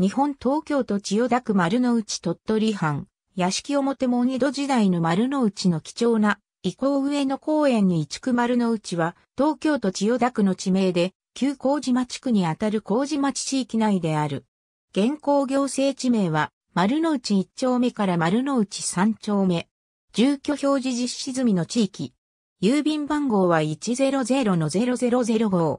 日本東京都千代田区丸の内鳥取藩、屋敷表門二度時代の丸の内の貴重な、伊行上野公園に移築丸の内は、東京都千代田区の地名で、旧麹町区にあたる麹町地域内である。現行行政地名は、丸の内一丁目から丸の内三丁目。住居表示実施済みの地域。郵便番号は100-0005。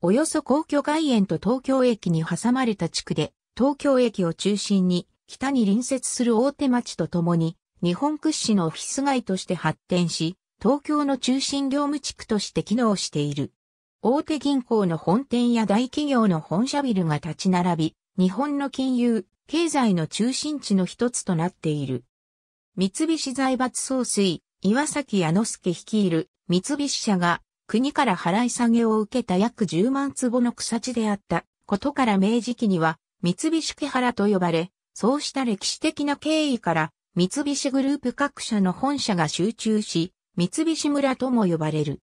およそ皇居外苑と東京駅に挟まれた地区で、東京駅を中心に北に隣接する大手町とともに日本屈指のオフィス街として発展し、東京の中心業務地区として機能している。大手銀行の本店や大企業の本社ビルが立ち並び、日本の金融、経済の中心地の一つとなっている。三菱財閥総帥、岩崎矢之助率いる三菱社が国から払い下げを受けた約10万坪の草地であったことから明治期には三菱木原と呼ばれ、そうした歴史的な経緯から、三菱グループ各社の本社が集中し、三菱村とも呼ばれる。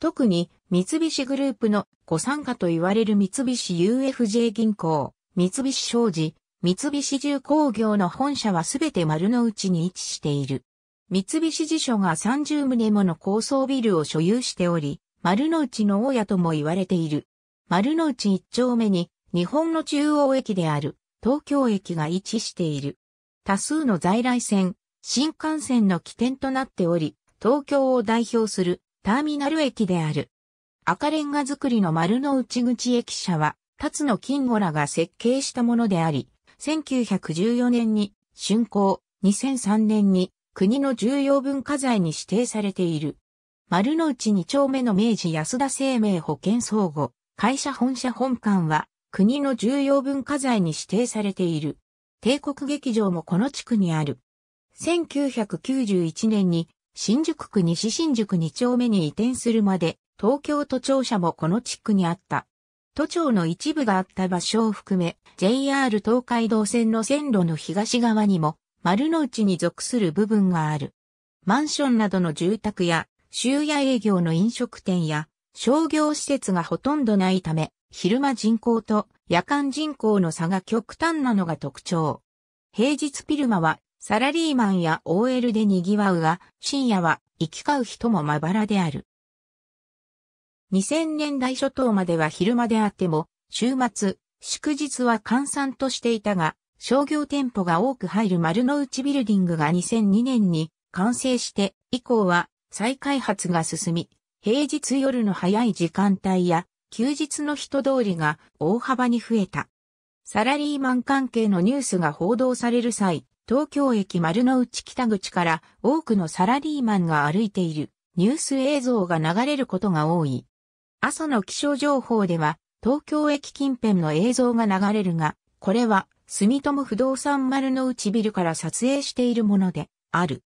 特に、三菱グループの御参加と言われる三菱 UFJ 銀行、三菱商事、三菱重工業の本社はすべて丸の内に位置している。三菱辞書が30棟もの高層ビルを所有しており、丸の内の大家とも言われている。丸の内一丁目に日本の中央駅である東京駅が位置している。多数の在来線、新幹線の起点となっており、東京を代表するターミナル駅である。赤レンガ造りの丸の内口駅舎は、辰野金吾らが設計したものであり、1914年に竣工、2003年に国の重要文化財に指定されている。丸の内2丁目の明治安田生命保険相互、会社本社本館は国の重要文化財に指定されている。帝国劇場もこの地区にある。1991年に新宿区西新宿2丁目に移転するまで東京都庁舎もこの地区にあった。都庁の一部があった場所を含め JR 東海道線の線路の東側にも丸の内に属する部分がある。マンションなどの住宅や、終夜営業の飲食店や、商業施設がほとんどないため、昼間人口と夜間人口の差が極端なのが特徴。平日ピルマはサラリーマンや OL で賑わうが、深夜は行き交う人もまばらである。2000年代初頭までは昼間であっても、週末、祝日は閑散としていたが、商業店舗が多く入る丸の内ビルディングが2002年に完成して以降は再開発が進み、平日夜の早い時間帯や休日の人通りが大幅に増えた。サラリーマン関係のニュースが報道される際、東京駅丸の内北口から多くのサラリーマンが歩いているニュース映像が流れることが多い。朝の気象情報では東京駅近辺の映像が流れるが、これは住友不動産丸の内ビルから撮影しているものである。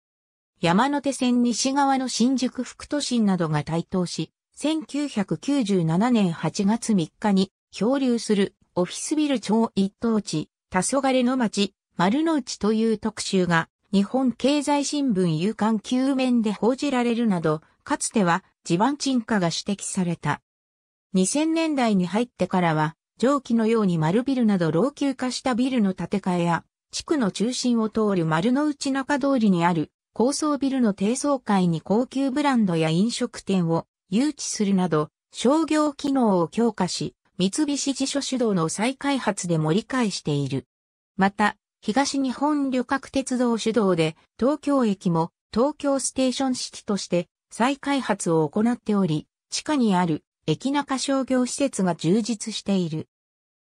山手線西側の新宿副都心などが台頭し、1997年8月3日に漂流するオフィスビル超一等地、黄昏の町、丸の内という特集が日本経済新聞夕刊9面で報じられるなど、かつては地盤沈下が指摘された。2000年代に入ってからは、蒸気のように丸ビルなど老朽化したビルの建て替えや、地区の中心を通る丸の内中通りにある高層ビルの低層階に高級ブランドや飲食店を誘致するなど、商業機能を強化し、三菱地所主導の再開発で盛り返している。また、東日本旅客鉄道主導で、東京駅も東京ステーションシティとして再開発を行っており、地下にある駅中商業施設が充実している。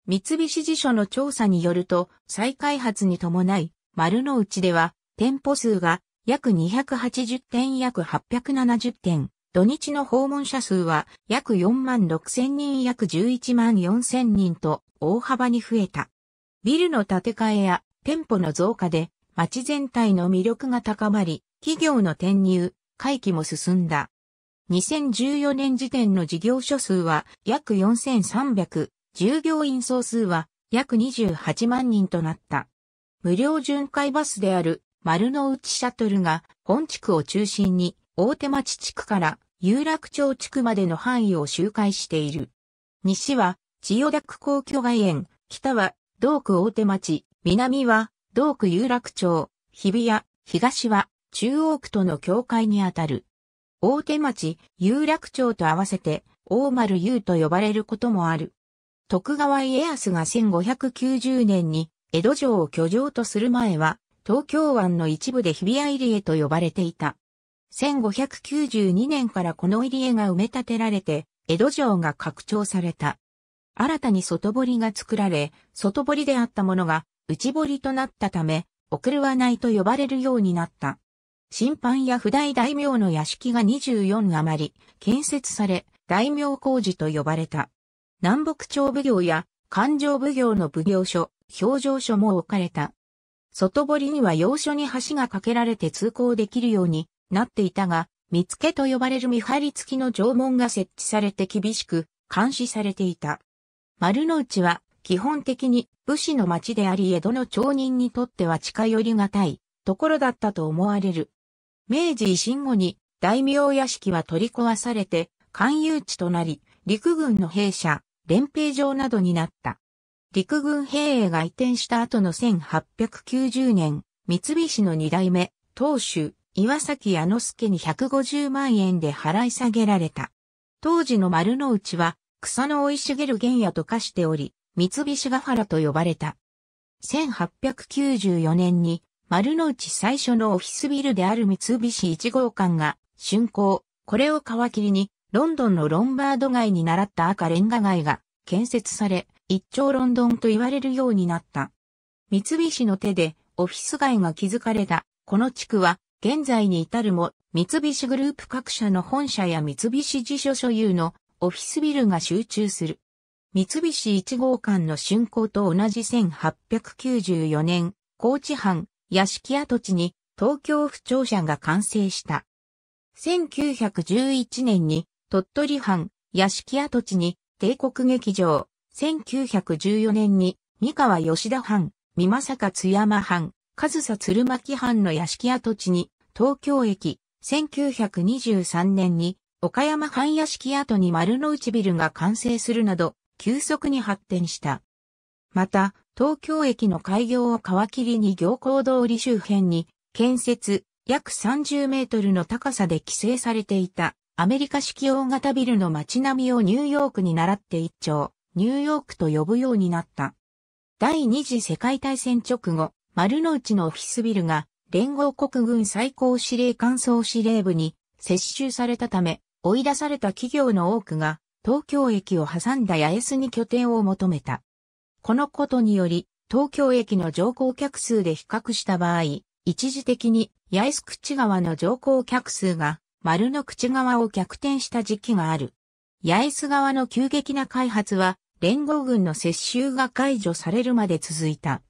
三菱地所の調査によると、再開発に伴い、丸の内では、店舗数が約280店約870店、土日の訪問者数は約4万6千人約11万4千人と大幅に増えた。ビルの建て替えや店舗の増加で街全体の魅力が高まり、企業の転入、回帰も進んだ。2014年時点の事業所数は約4300、従業員総数は約28万人となった。無料巡回バスである丸の内シャトルが本地区を中心に大手町地区から有楽町地区までの範囲を周回している。西は千代田区皇居外苑、北は道区大手町、南は道区有楽町、日比谷、東は中央区との境界にあたる。大手町、有楽町と合わせて大丸優と呼ばれることもある。徳川家康が1590年に江戸城を居城とする前は東京湾の一部で日比谷入江と呼ばれていた。1592年からこの入り江が埋め立てられて、江戸城が拡張された。新たに外堀が作られ、外堀であったものが内堀となったため、送るはないと呼ばれるようになった。審判や不代大名の屋敷が24余り建設され、大名工事と呼ばれた。南北朝奉行や環状奉行の奉行所、表情所も置かれた。外堀には要所に橋が架けられて通行できるようになっていたが、見つけと呼ばれる見張り付きの縄文が設置されて厳しく監視されていた。丸の内は基本的に武士の町であり江戸の町人にとっては近寄りがたいところだったと思われる。明治維新後に大名屋敷は取り壊されて勧誘地となり、陸軍の兵舎、連兵場などになった。陸軍兵営が移転した後の1890年、三菱の二代目、当主、岩崎矢之助に150万円で払い下げられた。当時の丸の内は草の生い茂る原野と化しており、三菱ヶ原と呼ばれた。1894年に丸の内最初のオフィスビルである三菱1号館が竣工。これを皮切りにロンドンのロンバード街に習った赤レンガ街が建設され、一丁ロンドンと言われるようになった。三菱の手でオフィス街が築かれた。この地区は現在に至るも、三菱グループ各社の本社や三菱辞所所有のオフィスビルが集中する。三菱1号館の竣工と同じ1894年、高知藩、屋敷跡地に東京府庁舎が完成した。1911年に鳥取藩、屋敷跡地に帝国劇場、1914年に三河吉田藩、三正勝山藩、上総鶴巻藩の屋敷跡地に、東京駅、1923年に、岡山藩屋敷跡に丸の内ビルが完成するなど、急速に発展した。また、東京駅の開業を皮切りに行幸通り周辺に、建設、約30メートルの高さで規制されていた、アメリカ式大型ビルの街並みをニューヨークに習って一丁、ニューヨークと呼ぶようになった。第二次世界大戦直後、丸の内のオフィスビルが連合国軍最高司令官総司令部に接収されたため、追い出された企業の多くが東京駅を挟んだ八重洲に拠点を求めた。このことにより、東京駅の乗降客数で比較した場合、一時的に八重洲口側の乗降客数が丸の口側を逆転した時期がある。八重洲側の急激な開発は連合軍の接収が解除されるまで続いた。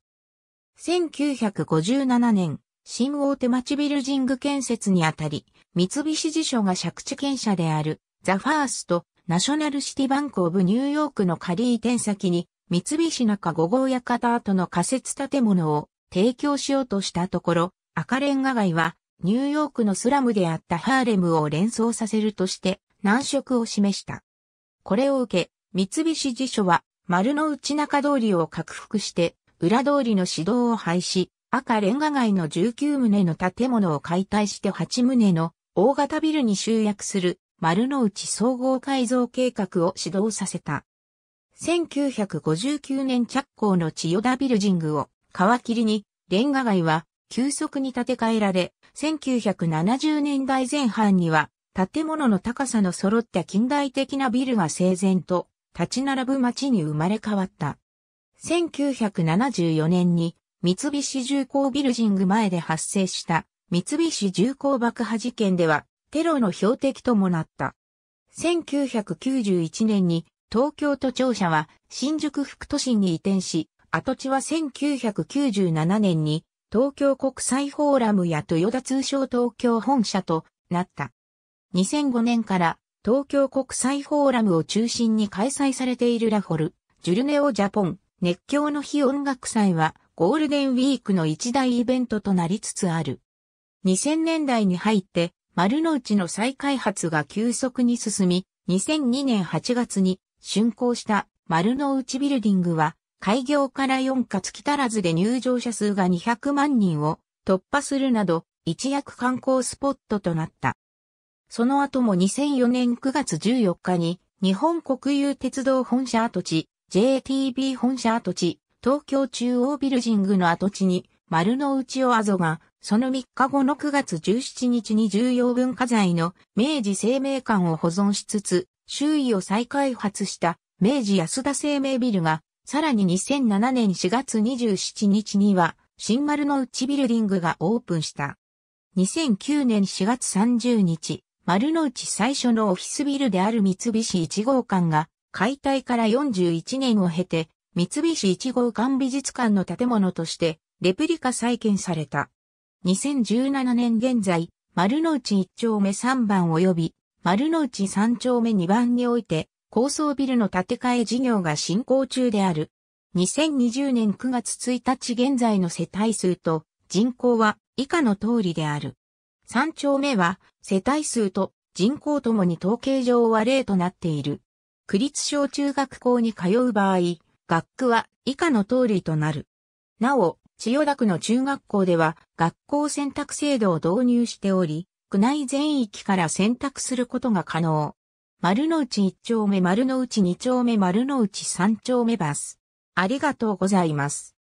1957年、新大手町ビルジング建設にあたり、三菱地所が借地権者である、ザ・ファースト、ナショナルシティバンク・オブ・ニューヨークの仮移転先に、三菱中5号屋方跡の仮設建物を提供しようとしたところ、赤レンガ街は、ニューヨークのスラムであったハーレムを連想させるとして、難色を示した。これを受け、三菱地所は、丸の内中通りを拡幅して、裏通りの指導を廃止、赤レンガ街の19棟の建物を解体して8棟の大型ビルに集約する丸の内総合改造計画を始動させた。1959年着工の千代田ビルジングを皮切りに、レンガ街は急速に建て替えられ、1970年代前半には建物の高さの揃った近代的なビルが整然と立ち並ぶ街に生まれ変わった。1974年に三菱重工ビルジング前で発生した三菱重工爆破事件ではテロの標的ともなった。1991年に東京都庁舎は新宿副都心に移転し、跡地は1997年に東京国際フォーラムや豊田通商東京本社となった。2005年から東京国際フォーラムを中心に開催されているラフォル、ジュルネオジャポン、熱狂の日音楽祭はゴールデンウィークの一大イベントとなりつつある。2000年代に入って丸の内の再開発が急速に進み、2002年8月に竣工した丸の内ビルディングは開業から4日月足らずで入場者数が200万人を突破するなど一躍観光スポットとなった。その後も2004年9月14日に日本国有鉄道本社跡地 JTB 本社跡地、東京中央ビルジングの跡地に、丸の内をあぞが、その3日後の9月17日に重要文化財の明治生命館を保存しつつ、周囲を再開発した明治安田生命ビルが、さらに2007年4月27日には、新丸の内ビルディングがオープンした。2009年4月30日、丸の内最初のオフィスビルである三菱1号館が解体から41年を経て、三菱一号館美術館の建物として、レプリカ再建された。2017年現在、丸の内1丁目3番及び、丸の内3丁目2番において、高層ビルの建て替え事業が進行中である。2020年9月1日現在の世帯数と人口は以下の通りである。3丁目は世帯数と人口ともに統計上は例となっている。区立小中学校に通う場合、学区は以下の通りとなる。なお、千代田区の中学校では学校選択制度を導入しており、区内全域から選択することが可能。丸の内1丁目、丸の内2丁目、丸の内3丁目バス。ありがとうございます。